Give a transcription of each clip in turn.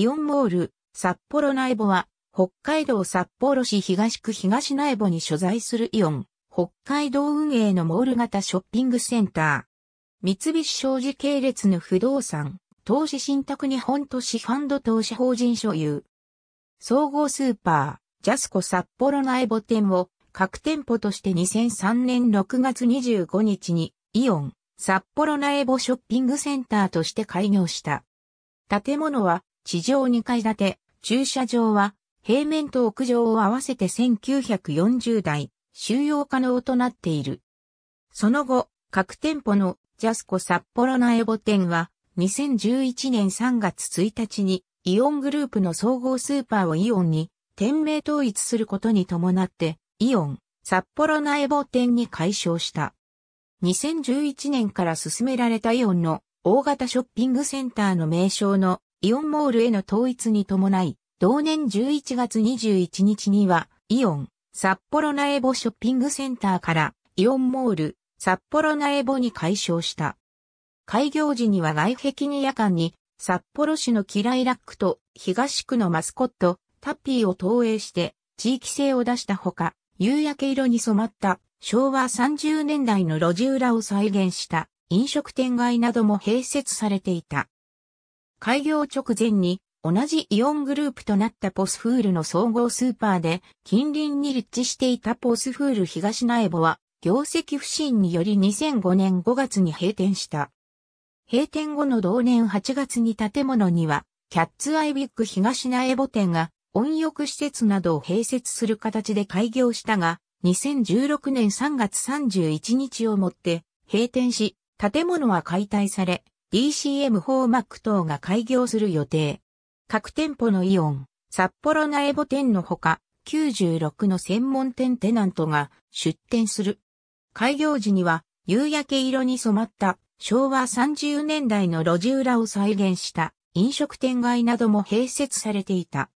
イオンモール、札幌苗穂は、北海道札幌市東区東苗穂に所在するイオン、北海道運営のモール型ショッピングセンター。三菱商事系列の不動産、投資信託日本都市ファンド投資法人所有。総合スーパー、ジャスコ札幌苗穂店を、各店舗として2003年6月25日に、イオン、札幌苗穂ショッピングセンターとして開業した。建物は、地上2階建て、駐車場は、平面と屋上を合わせて1940台、収容可能となっている。その後、各店舗のジャスコ札幌苗穂店は、2011年3月1日に、イオングループの総合スーパーをイオンに、店名統一することに伴って、イオン、札幌苗穂店に解消した。2011年から進められたイオンの大型ショッピングセンターの名称のイオンモールへの統一に伴い、同年11月21日には、イオン、札幌苗穂ショッピングセンターから、イオンモール、札幌苗穂に改称した。開業時には外壁に夜間に、札幌市のキライラックと東区のマスコット、タッピーを投影して、地域性を出したほか、夕焼け色に染まった昭和30年代の路地裏を再現した飲食店街なども併設されていた。開業直前に同じイオングループとなったポスフールの総合スーパーで近隣に立地していたポスフール東苗穂は業績不振により2005年5月に閉店した。閉店後の同年8月に建物にはキャッツアイビッグ東苗穂店が温浴施設などを併設する形で開業したが2016年3月31日をもって閉店し建物は解体され DCM 4マック等が開業する予定。各店舗のイオン、札幌苗穂店のほか、96の専門店テナントが出店する。開業時には夕焼け色に染まった昭和30年代の路地裏を再現した飲食店街なども併設されていた。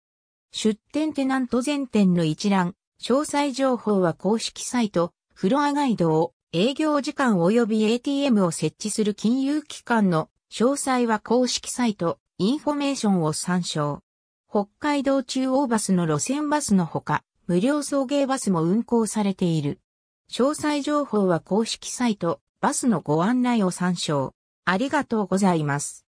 出店テナント全店の一覧、詳細情報は公式サイト、フロアガイドを営業時間及び ATM を設置する金融機関の詳細は公式サイト、インフォメーションを参照。北海道中央バスの路線バスのほか、無料送迎バスも運行されている。詳細情報は公式サイト、バスのご案内を参照。ありがとうございます。